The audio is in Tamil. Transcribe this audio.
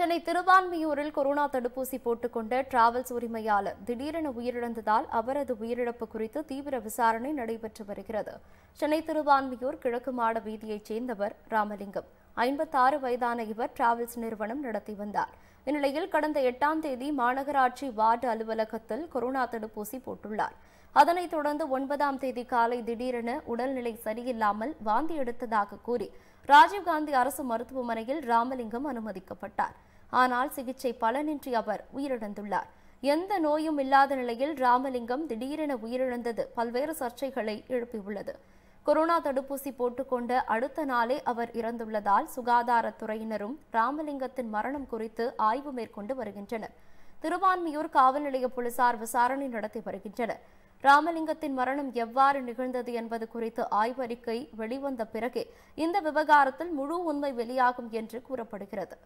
சென்னை திருவான்மியூரில் கொரோனா தடுப்பூசி போட்டுக்கொண்ட டிராவல்ஸ் உரிமையாளர் திடீரென உயிரிழந்ததால் அவரது உயிரிழப்பு குறித்து தீவிர விசாரணை நடைபெற்று வருகிறது சென்னை திருவான்மியூர் கிழக்கு மாட வீதியைச் சேர்ந்தவர் ராமலிங்கம் ஐம்பத்தாறு வயதான இவர் டிராவல்ஸ் நிறுவனம் நடத்தி வந்தார் இந்நிலையில் கடந்த எட்டாம் தேதி மாநகராட்சி வார்டு அலுவலகத்தில் கொரோனா தடுப்பூசி போட்டுள்ளார் அதனைத் தொடர்ந்து ஒன்பதாம் தேதி காலை திடீரென உடல்நிலை சரியில்லாமல் வாந்தி எடுத்ததாக கூறி ராஜீவ்காந்தி அரசு மருத்துவமனையில் ராமலிங்கம் அனுமதிக்கப்பட்டார் ஆனால் சிகிச்சை பலனின்றி அவர் உயிரிழந்துள்ளார் எந்த நோயும் இல்லாத நிலையில் ராமலிங்கம் திடீரென உயிரிழந்தது பல்வேறு சர்ச்சைகளை எழுப்பியுள்ளது கொரோனா தடுப்பூசி போட்டுக்கொண்ட அடுத்த நாளே அவர் இறந்துள்ளதால் சுகாதாரத்துறையினரும் ராமலிங்கத்தின் மரணம் குறித்து ஆய்வு மேற்கொண்டு வருகின்றனர் திருவான்மியூர் காவல் நிலைய போலீசார் விசாரணை நடத்தி வருகின்றனர் ராமலிங்கத்தின் மரணம் எவ்வாறு நிகழ்ந்தது என்பது குறித்து ஆய்வறிக்கை வெளிவந்த பிறகே இந்த விவகாரத்தில் முழு உண்மை வெளியாகும் என்று கூறப்படுகிறது